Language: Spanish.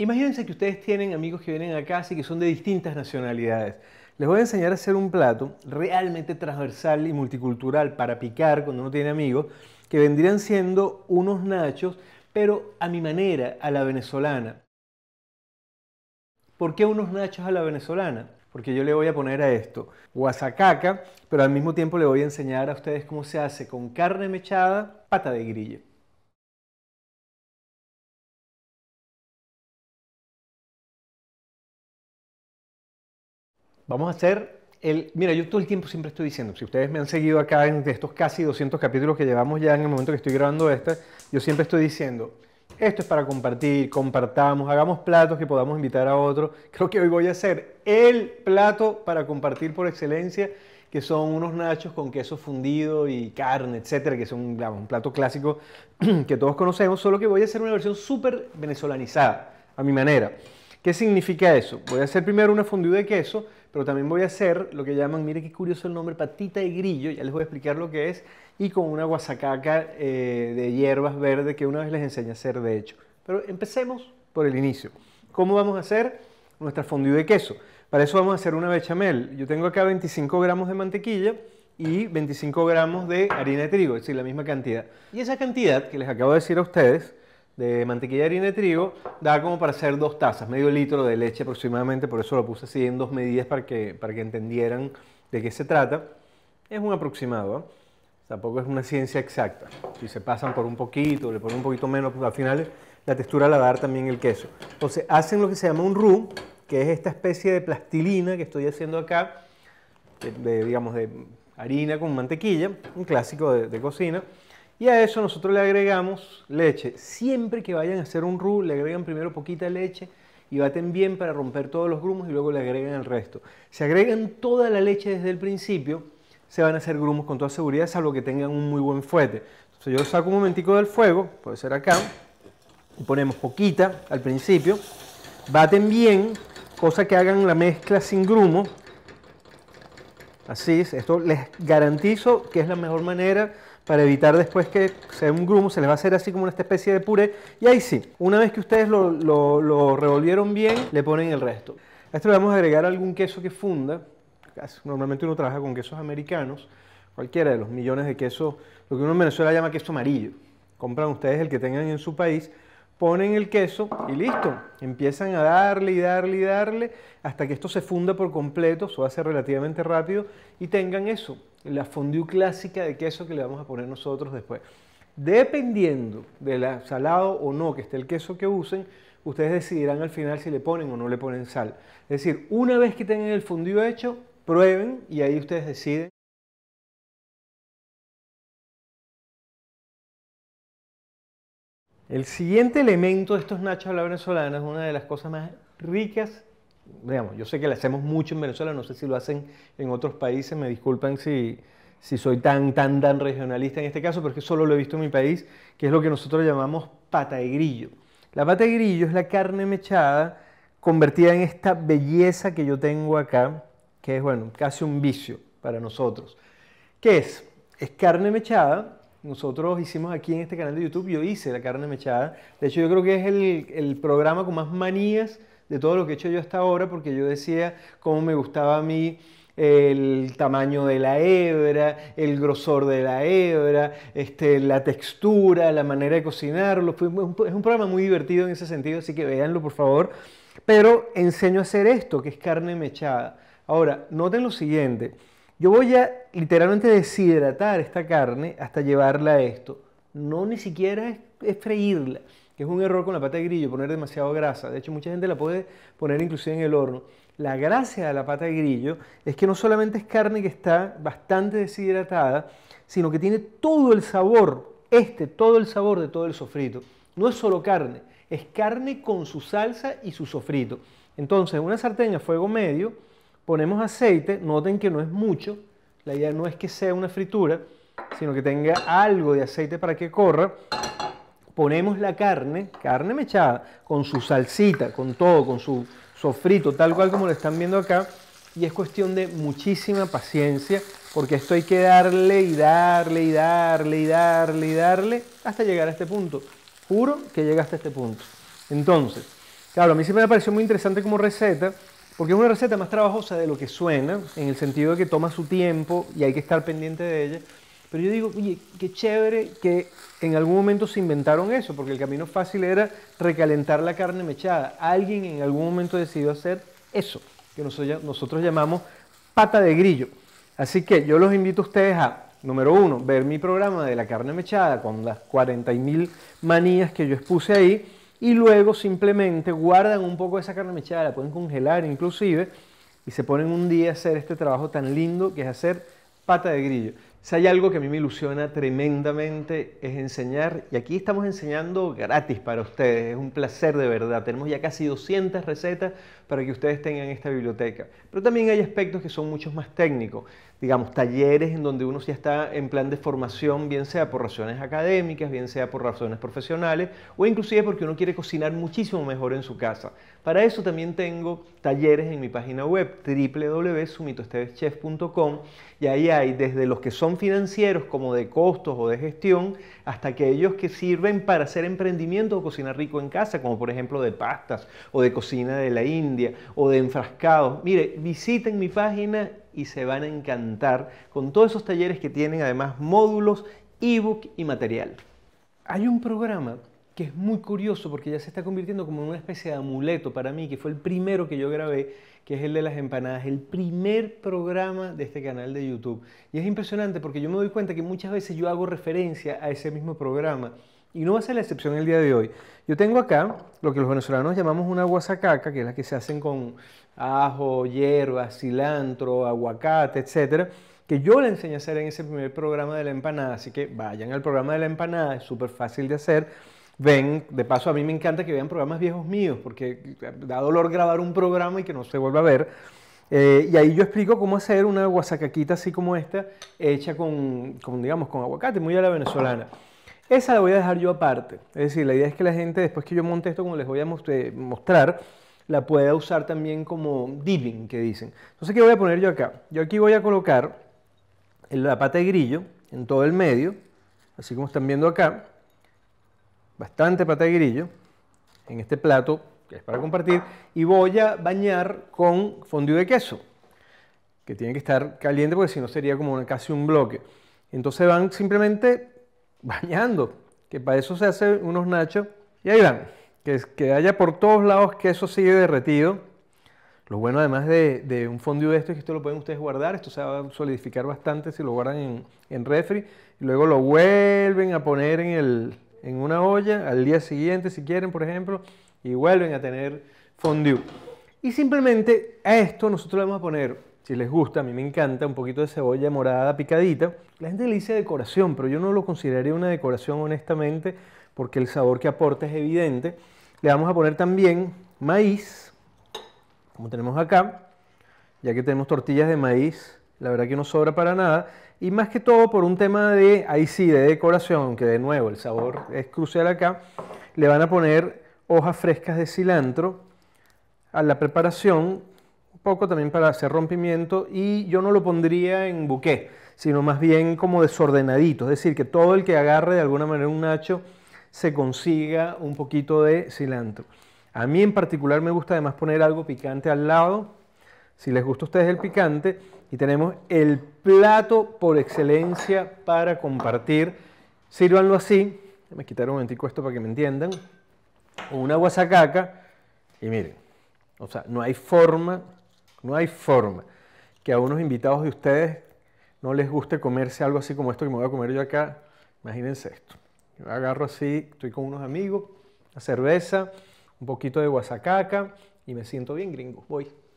Imagínense que ustedes tienen amigos que vienen a casa y que son de distintas nacionalidades. Les voy a enseñar a hacer un plato realmente transversal y multicultural para picar cuando uno tiene amigos, que vendrían siendo unos nachos, pero a mi manera, a la venezolana. ¿Por qué unos nachos a la venezolana? Porque yo le voy a poner a esto guasacaca, pero al mismo tiempo le voy a enseñar a ustedes cómo se hace con carne mechada, pata de grillo. Vamos a hacer el... Mira, yo todo el tiempo siempre estoy diciendo, si ustedes me han seguido acá en estos casi 200 capítulos que llevamos ya en el momento que estoy grabando esta, yo siempre estoy diciendo, esto es para compartir, compartamos, hagamos platos que podamos invitar a otros. Creo que hoy voy a hacer el plato para compartir por excelencia, que son unos nachos con queso fundido y carne, etcétera, que es un, plato clásico que todos conocemos, solo que voy a hacer una versión súper venezolanizada, a mi manera. ¿Qué significa eso? Voy a hacer primero una fundida de queso pero también voy a hacer lo que llaman, mire qué curioso el nombre, patita de grillo, ya les voy a explicar lo que es, y con una guasacaca eh, de hierbas verdes que una vez les enseñé a hacer de hecho. Pero empecemos por el inicio. ¿Cómo vamos a hacer nuestra fondue de queso? Para eso vamos a hacer una bechamel. Yo tengo acá 25 gramos de mantequilla y 25 gramos de harina de trigo, es decir, la misma cantidad. Y esa cantidad que les acabo de decir a ustedes, de mantequilla harina de trigo, da como para hacer dos tazas, medio litro de leche aproximadamente, por eso lo puse así en dos medidas para que, para que entendieran de qué se trata. Es un aproximado, ¿eh? tampoco es una ciencia exacta. Si se pasan por un poquito, le ponen un poquito menos, pues al final la textura la va dar también el queso. Entonces hacen lo que se llama un roux, que es esta especie de plastilina que estoy haciendo acá, de, digamos de harina con mantequilla, un clásico de cocina. Y a eso nosotros le agregamos leche. Siempre que vayan a hacer un roux, le agregan primero poquita leche y baten bien para romper todos los grumos y luego le agregan el resto. Si agregan toda la leche desde el principio, se van a hacer grumos con toda seguridad, salvo que tengan un muy buen fuete. Entonces yo saco un momentico del fuego, puede ser acá, y ponemos poquita al principio, baten bien, cosa que hagan la mezcla sin grumos. Así es, esto les garantizo que es la mejor manera para evitar después que sea un grumo, se les va a hacer así como una especie de puré. Y ahí sí, una vez que ustedes lo, revolvieron bien, le ponen el resto. A esto le vamos a agregar algún queso que funda. Normalmente uno trabaja con quesos americanos, cualquiera de los millones de quesos, lo que uno en Venezuela llama queso amarillo. Compran ustedes el que tengan en su país, ponen el queso y listo. Empiezan a darle y darle y darle hasta que esto se funda por completo, eso va a ser relativamente rápido, y tengan eso, la fondue clásica de queso que le vamos a poner nosotros después. Dependiendo del salado o no que esté el queso que usen, ustedes decidirán al final si le ponen o no le ponen sal. Es decir, una vez que tengan el fundido hecho, prueben y ahí ustedes deciden. El siguiente elemento de estos nachos a la venezolana es una de las cosas más ricas yo sé que la hacemos mucho en Venezuela, no sé si lo hacen en otros países, me disculpan si, soy tan, tan, tan regionalista en este caso, porque solo lo he visto en mi país, que es lo que nosotros llamamos pata de grillo. La pata de grillo es la carne mechada convertida en esta belleza que yo tengo acá, que es, bueno, casi un vicio para nosotros. ¿Qué es? Es carne mechada. Nosotros hicimos aquí en este canal de YouTube, yo hice la carne mechada. De hecho, yo creo que es el, el programa con más manías de todo lo que he hecho yo hasta ahora, porque yo decía cómo me gustaba a mí el tamaño de la hebra, el grosor de la hebra, este, la textura, la manera de cocinarlo. es un programa muy divertido en ese sentido, así que véanlo por favor. Pero enseño a hacer esto, que es carne mechada. Ahora, noten lo siguiente. Yo voy a literalmente deshidratar esta carne hasta llevarla a esto. No ni siquiera es freírla es un error con la pata de grillo poner demasiado grasa. De hecho, mucha gente la puede poner inclusive en el horno. La gracia de la pata de grillo es que no solamente es carne que está bastante deshidratada, sino que tiene todo el sabor, este, todo el sabor de todo el sofrito. No es solo carne, es carne con su salsa y su sofrito. Entonces, una sartén a fuego medio, ponemos aceite, noten que no es mucho, la idea no es que sea una fritura, sino que tenga algo de aceite para que corra ponemos la carne, carne mechada, con su salsita, con todo, con su sofrito, tal cual como lo están viendo acá, y es cuestión de muchísima paciencia, porque esto hay que darle y darle y darle y darle y darle hasta llegar a este punto. Juro que llega hasta este punto. Entonces, claro, a mí siempre me pareció muy interesante como receta, porque es una receta más trabajosa de lo que suena, en el sentido de que toma su tiempo y hay que estar pendiente de ella, pero yo digo, oye, qué chévere que en algún momento se inventaron eso, porque el camino fácil era recalentar la carne mechada. Alguien en algún momento decidió hacer eso, que nosotros llamamos pata de grillo. Así que yo los invito a ustedes a, número uno, ver mi programa de la carne mechada con las 40.000 manías que yo expuse ahí, y luego simplemente guardan un poco de esa carne mechada, la pueden congelar inclusive, y se ponen un día a hacer este trabajo tan lindo que es hacer pata de grillo. Si hay algo que a mí me ilusiona tremendamente es enseñar, y aquí estamos enseñando gratis para ustedes, es un placer de verdad. Tenemos ya casi 200 recetas para que ustedes tengan esta biblioteca. Pero también hay aspectos que son muchos más técnicos digamos, talleres en donde uno ya está en plan de formación, bien sea por razones académicas, bien sea por razones profesionales, o inclusive porque uno quiere cocinar muchísimo mejor en su casa. Para eso también tengo talleres en mi página web www.sumitosteveschef.com y ahí hay desde los que son financieros como de costos o de gestión hasta aquellos que sirven para hacer emprendimiento o cocinar rico en casa, como por ejemplo de pastas o de cocina de la India o de enfrascados. Mire, visiten mi página y se van a encantar con todos esos talleres que tienen además módulos, ebook y material. Hay un programa que es muy curioso porque ya se está convirtiendo como en una especie de amuleto para mí, que fue el primero que yo grabé, que es el de las empanadas, el primer programa de este canal de YouTube. Y es impresionante porque yo me doy cuenta que muchas veces yo hago referencia a ese mismo programa y no va a ser la excepción el día de hoy. Yo tengo acá lo que los venezolanos llamamos una guasacaca, que es la que se hacen con ajo, hierba, cilantro, aguacate, etcétera, que yo le enseñé a hacer en ese primer programa de la empanada. Así que vayan al programa de la empanada, es súper fácil de hacer. Ven, de paso a mí me encanta que vean programas viejos míos, porque da dolor grabar un programa y que no se vuelva a ver. Eh, y ahí yo explico cómo hacer una guasacaquita así como esta, hecha con, con digamos, con aguacate, muy a la venezolana. Esa la voy a dejar yo aparte. Es decir, la idea es que la gente, después que yo monte esto, como les voy a eh, mostrar, la pueda usar también como dipping, que dicen. Entonces, ¿qué voy a poner yo acá? Yo aquí voy a colocar la pata de grillo en todo el medio, así como están viendo acá. Bastante pata de grillo en este plato que es para compartir, y voy a bañar con fondue de queso, que tiene que estar caliente porque si no sería como casi un bloque. Entonces van simplemente bañando, que para eso se hacen unos nachos. Y ahí van, que, que haya por todos lados queso sigue derretido. Lo bueno además de, de, un fondue de esto es que esto lo pueden ustedes guardar, esto se va a solidificar bastante si lo guardan en, refri, y luego lo vuelven a poner en, en una olla al día siguiente si quieren, por ejemplo, y vuelven a tener fondue. Y simplemente a esto nosotros le vamos a poner si les gusta, a mí me encanta, un poquito de cebolla morada picadita. La gente le dice decoración, pero yo no lo consideraría una decoración honestamente porque el sabor que aporta es evidente. Le vamos a poner también maíz, como tenemos acá, ya que tenemos tortillas de maíz, la verdad que no sobra para nada. Y más que todo por un tema de, ahí sí, de decoración, que de nuevo el sabor es crucial acá, le van a poner hojas frescas de cilantro a la preparación poco también para hacer rompimiento y yo no lo pondría en buqué, sino más bien como desordenadito, es decir, que todo el que agarre de alguna manera un nacho se consiga un poquito de cilantro. A mí en particular me gusta además poner algo picante al lado, si les gusta a ustedes el picante, y tenemos el plato por excelencia para compartir. Sírvanlo así, me quitaron un momentico esto para que me entiendan, una guasacaca, y miren, o sea, no hay forma no hay forma que a unos invitados de ustedes no les guste comerse algo así como esto que me voy a comer yo acá. Imagínense esto. Yo agarro así, estoy con unos amigos, una cerveza, un poquito de guasacaca y me siento bien gringo. Voy.